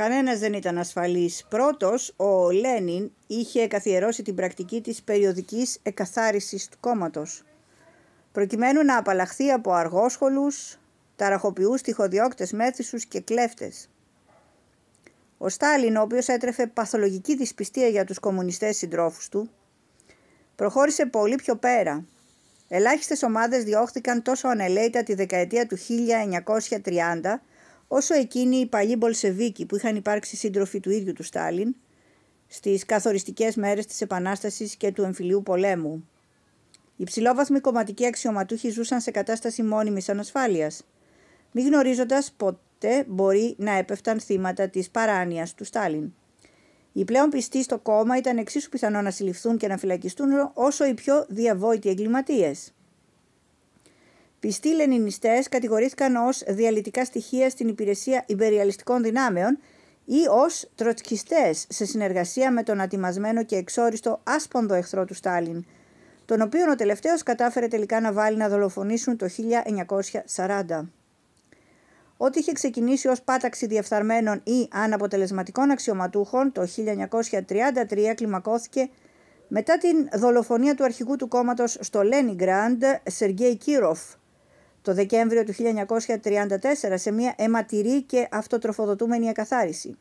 Κανένας δεν ήταν ασφαλής. Πρώτος, ο Λένιν είχε καθιερώσει την πρακτική της περιοδικής εκαθάρισης του κόμματος, προκειμένου να απαλλαχθεί από αργόσχολους, ταραχοποιούς, τυχοδιώκτες, μέθησους και κλέφτες. Ο Στάλιν, ο οποίος έτρεφε παθολογική δυσπιστία για τους κομμουνιστές συντρόφους του, προχώρησε πολύ πιο πέρα. Ελάχιστες ομάδες διώχθηκαν τόσο ανελαίητα τη δεκαετία του 1930 όσο εκείνοι οι παλιοί Μπολσεβίκοι που είχαν υπάρξει σύντροφοι του ίδιου του Στάλιν στις καθοριστικές μέρες της Επανάστασης και του εμφυλίου πολέμου. Οι ψηλόβαθμοι κομματικοί αξιωματούχοι ζούσαν σε κατάσταση μόνιμης ανασφάλειας, μη γνωρίζοντας ποτέ μπορεί να έπεφταν θύματα της παράνοιας του Στάλιν. Οι πλέον πιστοί στο κόμμα ήταν εξίσου πιθανό να συλληφθούν και να φυλακιστούν όσο οι πιο διαβόητοι εγκληματίες. Πιστοί λενινιστές κατηγορήθηκαν ως διαλυτικά στοιχεία στην υπηρεσία υπεριαλιστικών δυνάμεων ή ως τροτσκιστές σε συνεργασία με τον ατιμασμένο και εξόριστο άσπονδο εχθρό του Στάλιν, τον οποίο ο τελευταίος κατάφερε τελικά να βάλει να δολοφονήσουν το 1940. Ό,τι είχε ξεκινήσει ως πάταξη διεφθαρμένων ή αναποτελεσματικών αξιωματούχων το 1933 κλιμακώθηκε μετά την δολοφονία του αρχηγού του κόμματος στο Λένιγκραντ, Σεργέη Κύροφ, το Δεκέμβριο του 1934 σε μια αιματηρή και αυτοτροφοδοτούμενη εκαθάριση.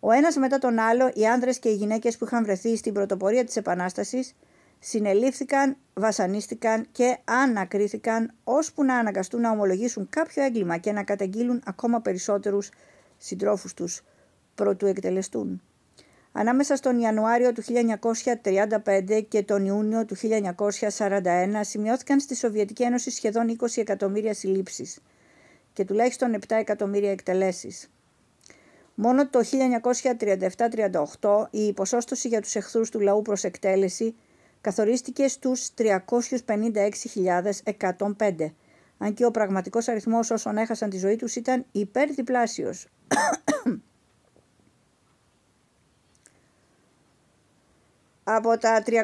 Ο ένας μετά τον άλλο, οι άνδρες και οι γυναίκες που είχαν βρεθεί στην πρωτοπορία της Επανάστασης, συνελήφθηκαν, βασανίστηκαν και ανακρίθηκαν ώσπου να αναγκαστούν να ομολογήσουν κάποιο έγκλημα και να καταγγείλουν ακόμα περισσότερους συντρόφους τους προτού εκτελεστούν. Ανάμεσα στον Ιανουάριο του 1935 και τον Ιούνιο του 1941 σημειώθηκαν στη Σοβιετική Ένωση σχεδόν 20 εκατομμύρια συλλήψεις και τουλάχιστον 7 εκατομμύρια εκτελέσεις. Μόνο το 1937-38 η ύποσόστοση για τους εχθρούς του λαού προς εκτέλεση καθορίστηκε στους 356.105, αν και ο πραγματικός αριθμός όσων έχασαν τη ζωή τους ήταν υπερδιπλάσιος. Από τα 394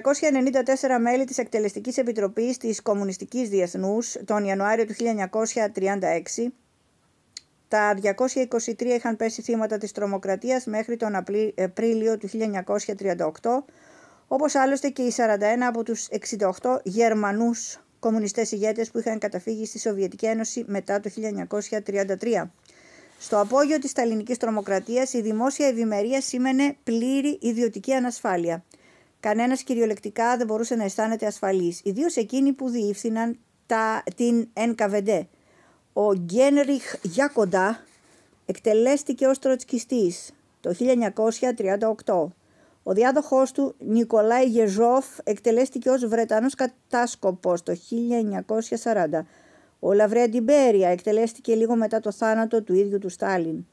μέλη της Εκτελεστικής Επιτροπής της Κομμουνιστικής Διεθνούς τον Ιανουάριο του 1936, τα 223 είχαν πέσει θύματα της τρομοκρατίας μέχρι τον ε, Απρίλιο του 1938, όπως άλλωστε και οι 41 από τους 68 Γερμανούς κομμουνιστές ηγέτες που είχαν καταφύγει στη Σοβιετική Ένωση μετά το 1933. Στο απόγειο της ταλινικής τρομοκρατίας η δημόσια ευημερία σήμαινε πλήρη ιδιωτική ανασφάλεια. Κανένας κυριολεκτικά δεν μπορούσε να αισθάνεται ασφαλής, ιδίως εκείνοι που διήφθηναν τα, την NKVD. Ο Γκένριχ Γιάκοντα εκτελέστηκε ως τροτσκιστής το 1938. Ο διάδοχός του Νικολάη Γεζόφ εκτελέστηκε ως Βρετανός κατάσκοπος το 1940. Ο Λαβρέα Ντιμπέρια εκτελέστηκε λίγο μετά το θάνατο του ίδιου του Στάλιν.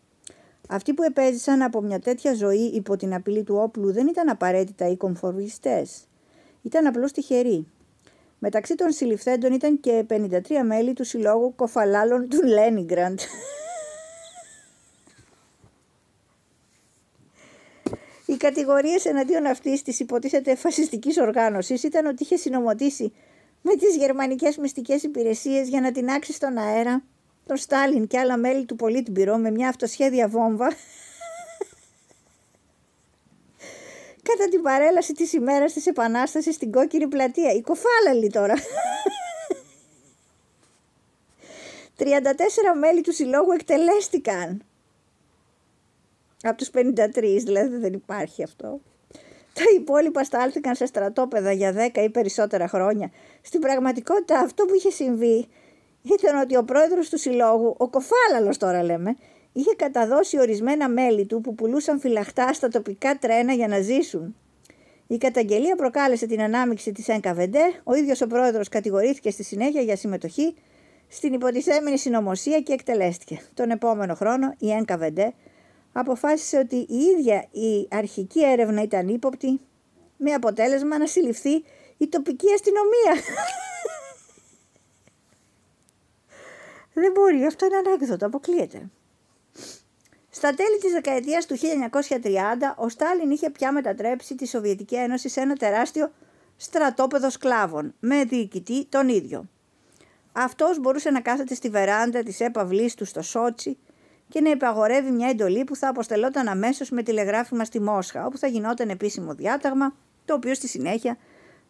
Αυτοί που επέζησαν από μια τέτοια ζωή υπό την απειλή του όπλου δεν ήταν απαραίτητα οι κομφορμιστές. Ήταν απλώς τυχεροί. Μεταξύ των συλληφθέντων ήταν και 53 μέλη του συλλόγου κοφαλάλων του Λένιγκραντ. Οι κατηγορίες εναντίον αυτής της υποτίθεται φασιστικής οργάνωσης ήταν ότι είχε συνομωτήσει με τις γερμανικές μυστικές υπηρεσίες για να την άξει στον αέρα τον Στάλιν και άλλα μέλη του Πολίτμπυρο με μια αυτοσχέδια βόμβα κατά την παρέλαση της ημέρας της Επανάστασης στην Κόκκινη Πλατεία. Η κοφάλαλη τώρα. 34 μέλη του συλλόγου εκτελέστηκαν. Από τους 53, δηλαδή δεν υπάρχει αυτό. Τα υπόλοιπα στάλθηκαν σε στρατόπεδα για 10 ή περισσότερα χρόνια. Στην πραγματικότητα αυτό που είχε συμβεί ήταν ότι ο πρόεδρος του συλλόγου, ο Κοφάλαλος τώρα λέμε, είχε καταδώσει ορισμένα μέλη του που πουλούσαν φυλαχτά στα τοπικά τρένα για να ζήσουν. Η καταγγελία προκάλεσε την ανάμειξη της ΕΝΚΑΒΕΝΤΕ, ο ίδιος ο πρόεδρος κατηγορήθηκε στη συνέχεια για συμμετοχή στην υποτιθέμενη συνωμοσία και εκτελέστηκε. Τον επόμενο χρόνο η ΕΝΚΑΒΕΝΤΕ αποφάσισε ότι η ίδια η αρχική έρευνα ήταν ύποπτη με αποτέλεσμα να συλληφθεί η τοπική αστυνομία. Δεν μπορεί, αυτό είναι ανέκδοτο, αποκλείεται. Στα τέλη της δεκαετίας του 1930, ο Στάλιν είχε πια μετατρέψει τη Σοβιετική Ένωση σε ένα τεράστιο στρατόπεδο σκλάβων, με διοικητή τον ίδιο. Αυτός μπορούσε να κάθεται στη βεράντα της έπαυλής του στο Σότσι και να υπαγορεύει μια εντολή που θα αποστελόταν αμέσως με τηλεγράφημα στη Μόσχα, όπου θα γινόταν επίσημο διάταγμα, το οποίο στη συνέχεια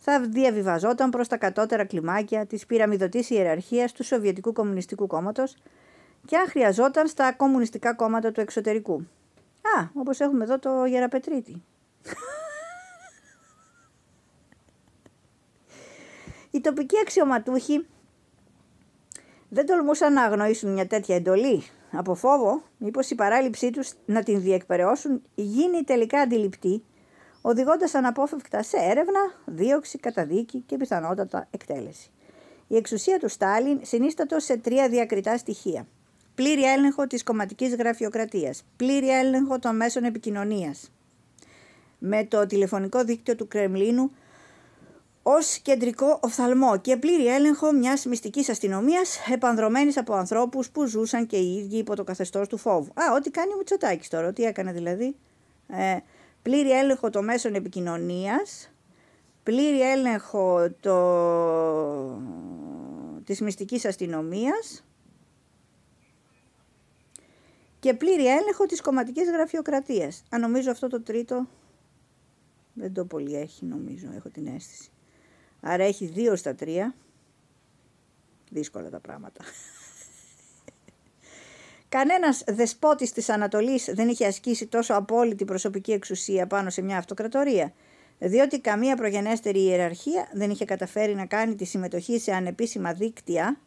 θα διαβιβαζόταν προς τα κατώτερα κλιμάκια της πυραμιδωτής ιεραρχίας του Σοβιετικού Κομμουνιστικού Κόμματος και αν χρειαζόταν στα κομμουνιστικά κόμματα του εξωτερικού. Α, όπως έχουμε εδώ το Γεραπετρίτη. Οι τοπικοί αξιωματούχοι δεν τολμούσαν να αγνοήσουν μια τέτοια εντολή από φόβο μήπως η παράληψή τους να την διεκπαιρεώσουν γίνει τελικά αντιληπτή οδηγώντας αναπόφευκτα σε έρευνα, δίωξη, καταδίκη και πιθανότατα εκτέλεση. Η εξουσία του Στάλιν συνίστατο σε τρία διακριτά στοιχεία. Πλήρη έλεγχο της κομματικής γραφειοκρατίας, πλήρη έλεγχο των μέσων επικοινωνίας με το τηλεφωνικό δίκτυο του Κρεμλίνου ως κεντρικό οφθαλμό και πλήρη έλεγχο μιας μυστικής αστυνομίας, επανδρομένης από ανθρώπους που ζούσαν και οι ίδιοι υπό το καθεστώς του φόβου. Α, ό,τι κάνει ο Μητσοτάκης τώρα, τι έκανε δηλαδή. Ε, πλήρη έλεγχο των μέσων επικοινωνίας, πλήρη έλεγχο το... της μυστικής αστυνομίας και πλήρη έλεγχο της κομματικής γραφειοκρατίας. Αν νομίζω αυτό το τρίτο δεν το πολύ έχει νομίζω, έχω την αίσθηση. Άρα έχει δύο στα τρία. Δύσκολα τα πράγματα. Κανένας δεσπότης της Ανατολής δεν είχε ασκήσει τόσο απόλυτη προσωπική εξουσία πάνω σε μια αυτοκρατορία, διότι καμία προγενέστερη ιεραρχία δεν είχε καταφέρει να κάνει τη συμμετοχή σε ανεπίσημα δίκτυα,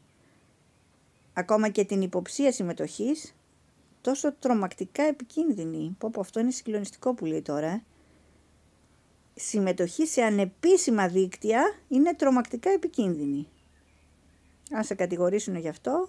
ακόμα και την υποψία συμμετοχής, τόσο τρομακτικά επικίνδυνη. Πω πω αυτό είναι συγκλονιστικό που λέει τώρα. Ε. Συμμετοχή σε ανεπίσημα δίκτυα είναι τρομακτικά επικίνδυνη. Αν σε κατηγορήσουν γι' αυτό,